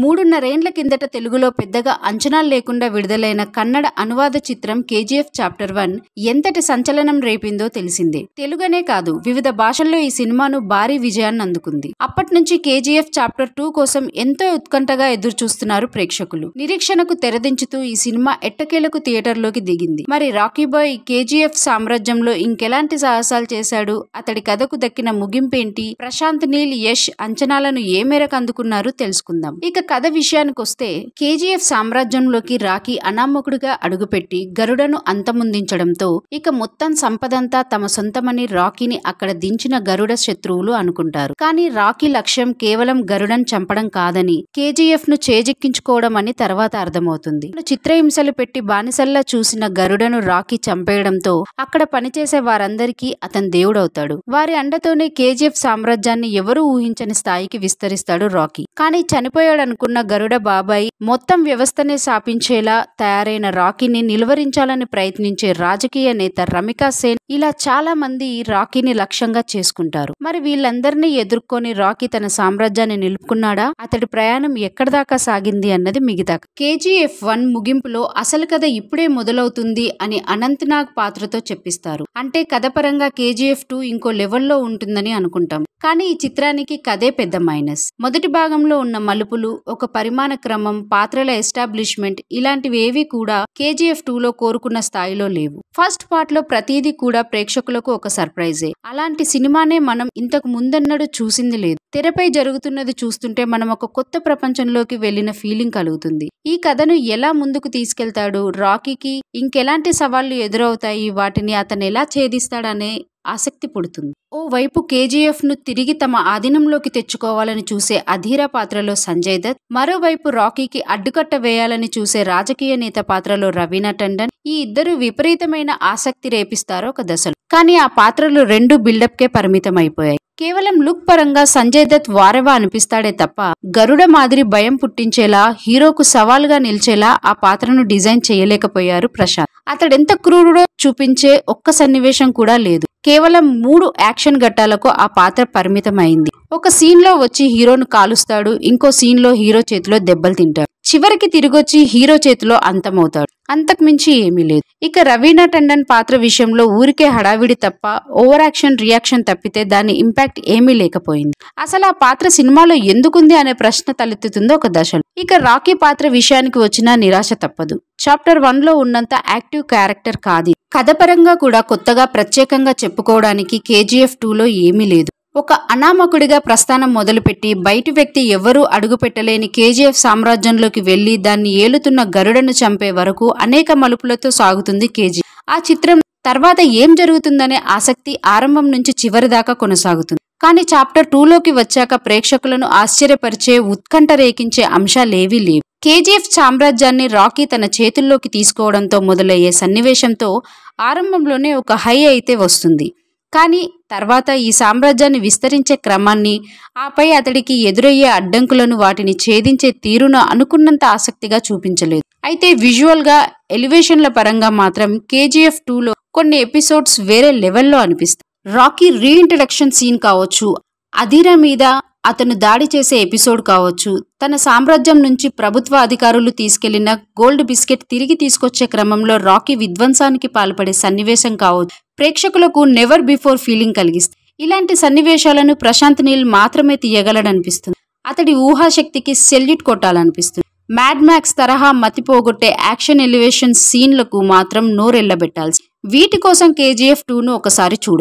మూడున్నరేండ్ల కిందట తెలుగులో పెద్దగా అంచనాలు లేకుండా విడుదలైన కన్నడ అనువాద చిత్రం కేజీఎఫ్ చాప్టర్ వన్ ఎంతటి సంచలనం రేపిందో తెలిసిందే తెలుగనే కాదు వివిధ భాషల్లో ఈ సినిమాను భారీ విజయాన్ని అందుకుంది అప్పటి నుంచి కేజీఎఫ్ చాప్టర్ టూ కోసం ఎంతో ఉత్కంఠగా ఎదురు చూస్తున్నారు ప్రేక్షకులు నిరీక్షణకు తెరదించుతూ ఈ సినిమా ఎట్టకేలకు థియేటర్లోకి దిగింది మరి రాకీ బాయ్ కేజీఎఫ్ సామ్రాజ్యంలో ఇంకెలాంటి సాహసాలు చేశాడు అతడి కథకు దక్కిన ముగింపేంటి ప్రశాంత్ నీల్ యష్ అంచనాలను ఏ మేరకు అందుకున్నారు తెలుసుకుందాం ఇక కథ విషయానికి వస్తే కేజీఎఫ్ సామ్రాజ్యంలోకి రాఖీ అనామకుడిగా అడుగుపెట్టి గరుడను అంతముందించడంతో ఇక మొత్తం సంపదంతా తమ సొంతమని రాకీని అక్కడ దించిన గరుడ శత్రువులు అనుకుంటారు కానీ రాకీ లక్ష్యం కేవలం గరుడను చంపడం కాదని కేజీఎఫ్ ను చేజెక్కించుకోవడం అని తర్వాత అర్థమవుతుంది చిత్రహింసలు పెట్టి బానిసల్లా చూసిన గరుడను రాకీ చంపేయడంతో అక్కడ పనిచేసే వారందరికీ అతను దేవుడవుతాడు వారి అండతోనే కేజీఎఫ్ సామ్రాజ్యాన్ని ఎవరూ ఊహించని స్థాయికి విస్తరిస్తాడు రాకీ కానీ చనిపోయాడు అనుకున్న గరుడ బాబాయి మొత్తం వ్యవస్థనే స్థాపించేలా తయారైన రాకీని నిలువరించాలని ప్రయత్నించే రాజకీయ నేత రమికా సేన్ ఇలా చాలా మంది రాకీని లక్ష్యంగా చేసుకుంటారు మరి వీళ్ళందరినీ ఎదుర్కొని రాకీ తన సామ్రాజ్యాన్ని నిలుపుకున్నాడా అతడి ప్రయాణం ఎక్కడదాకా దాకా సాగింది అన్నది మిగతా కేజీఎఫ్ వన్ ముగింపులో అసలు కథ ఇప్పుడే మొదలవుతుంది అని అనంతనాగ్ పాత్రతో చెప్పిస్తారు అంటే కథపరంగా కేజీఎఫ్ టూ ఇంకో లెవెల్లో ఉంటుందని అనుకుంటాం కానీ ఈ చిత్రానికి కదే పెద్ద మైనస్ మొదటి భాగంలో ఉన్న మలుపులు ఒక పరిమాణ క్రమం పాత్రల ఎస్టాబ్లిష్మెంట్ ఇలాంటివి ఏవి కూడా కేజీఎఫ్ టూలో కోరుకున్న స్థాయిలో లేవు ఫస్ట్ పార్ట్ లో ప్రతిదీ కూడా ప్రేక్షకులకు ఒక సర్ప్రైజే అలాంటి సినిమానే మనం ఇంతకు ముందన్నడూ చూసింది లేదు తెరపై జరుగుతున్నది చూస్తుంటే మనం ఒక కొత్త ప్రపంచంలోకి వెళ్ళిన ఫీలింగ్ కలుగుతుంది ఈ కథను ఎలా ముందుకు తీసుకెళ్తాడు రాకీకి ఇంకెలాంటి సవాళ్లు ఎదురవుతాయి వాటిని అతను ఎలా ఛేదిస్తాడనే ఆసక్తి పుడుతుంది ఓ వైపు కేజీఎఫ్ ను తిరిగి తమ ఆధీనంలోకి తెచ్చుకోవాలని చూసే అధీర పాత్రలో సంజయ్ దత్ మరోవైపు రాకీకి అడ్డుకట్ట వేయాలని చూసే రాజకీయ నేత పాత్రలో రవీనా టండన్ ఈ ఇద్దరు విపరీతమైన ఆసక్తి రేపిస్తారు ఒక దశలు కానీ ఆ పాత్రలు రెండు బిల్డప్ పరిమితం అయిపోయాయి కేవలం లుక్ పరంగా సంజయ్ దత్ వారెవా అనిపిస్తాడే తప్ప గరుడ మాదిరి భయం పుట్టించేలా హీరోకు సవాల్గా నిలిచేలా ఆ పాత్రను డిజైన్ చేయలేకపోయారు ప్రశాంత్ అతడెంత క్రూరుడో చూపించే ఒక్క సన్నివేశం కూడా లేదు కేవలం మూడు యాక్షన్ ఘట్టాలకు ఆ పాత్ర పరిమితమైంది ఒక సీన్ లో వచ్చి హీరోను కాలుస్తాడు ఇంకో సీన్ లో హీరో చేతిలో దెబ్బలు తింటాడు చివరికి తిరిగొచ్చి హీరో చేతిలో అంతమవుతాడు అంతకుమించి ఏమీ లేదు ఇక రవీనా టండన్ పాత్ర విషయంలో ఊరికే హడావిడి తప్ప ఓవర్ యాక్షన్ రియాక్షన్ తప్పితే దాని ఇంపాక్ట్ ఏమీ లేకపోయింది అసలు ఆ పాత్ర సినిమాలో ఎందుకుంది అనే ప్రశ్న తలెత్తుతుందో ఒక దశలో ఇక రాకీ పాత్ర విషయానికి వచ్చినా నిరాశ తప్పదు చాప్టర్ వన్ లో ఉన్నంత యాక్టివ్ క్యారెక్టర్ కాది కథపరంగా కూడా కొత్తగా ప్రత్యేకంగా చెప్పుకోవడానికి కేజీఎఫ్ టూలో ఏమీ లేదు ఒక అనామకుడిగా ప్రస్థానం మొదలుపెట్టి బయటి వ్యక్తి ఎవ్వరూ అడుగుపెట్టలేని కేజీఎఫ్ సామ్రాజ్యంలోకి వెళ్లి దాన్ని ఏలుతున్న గరుడను చంపే వరకు అనేక మలుపులతో సాగుతుంది కేజీ ఆ చిత్రం తర్వాత ఏం జరుగుతుందనే ఆసక్తి ఆరంభం నుంచి చివరి దాకా కొనసాగుతుంది కానీ చాప్టర్ టూలోకి వచ్చాక ప్రేక్షకులను ఆశ్చర్యపరిచే ఉత్కంఠ రేకించే అంశాలేవీ లేవు కేజీఎఫ్ సామ్రాజ్యాన్ని రాకీ తన చేతుల్లోకి తీసుకోవడంతో మొదలయ్యే సన్నివేశంతో ఆరంభంలోనే ఒక హై అయితే వస్తుంది కానీ తర్వాత ఈ సామ్రాజ్యాన్ని విస్తరించే క్రమాన్ని ఆపై అతడికి ఎదురయ్యే అడ్డంకులను వాటిని ఛేదించే తీరును అనుకున్నంత ఆసక్తిగా చూపించలేదు అయితే విజువల్గా ఎలివేషన్ల పరంగా మాత్రం కేజీఎఫ్ టూలో కొన్ని ఎపిసోడ్స్ వేరే లెవెల్లో అనిపిస్తాయి రాకీ రీఇంట్రడక్షన్ సీన్ కావచ్చు అధీరా మీద అతను దాడి చేసే ఎపిసోడ్ కావచ్చు తన సామ్రాజ్యం నుంచి ప్రభుత్వ అధికారులు తీసుకెళ్లిన గోల్డ్ బిస్కెట్ తిరిగి తీసుకొచ్చే క్రమంలో రాకీ విధ్వంసానికి పాల్పడే సన్నివేశం కావచ్చు ప్రేక్షకులకు నెవర్ బిఫోర్ ఫీలింగ్ కలిగిస్తుంది ఇలాంటి సన్నివేశాలను ప్రశాంత్ నీల్ మాత్రమే తీయగలడనిపిస్తుంది అతడి ఊహాశక్తికి సెల్యూట్ కొట్టాలనిపిస్తుంది మ్యాడ్ మ్యాక్స్ తరహా మతిపోగొట్టే యాక్షన్ ఎలివేషన్ సీన్లకు మాత్రం నోరెళ్లబెట్టాల్సి వీటి కోసం కేజీఎఫ్ టూను ఒకసారి చూడొచ్చు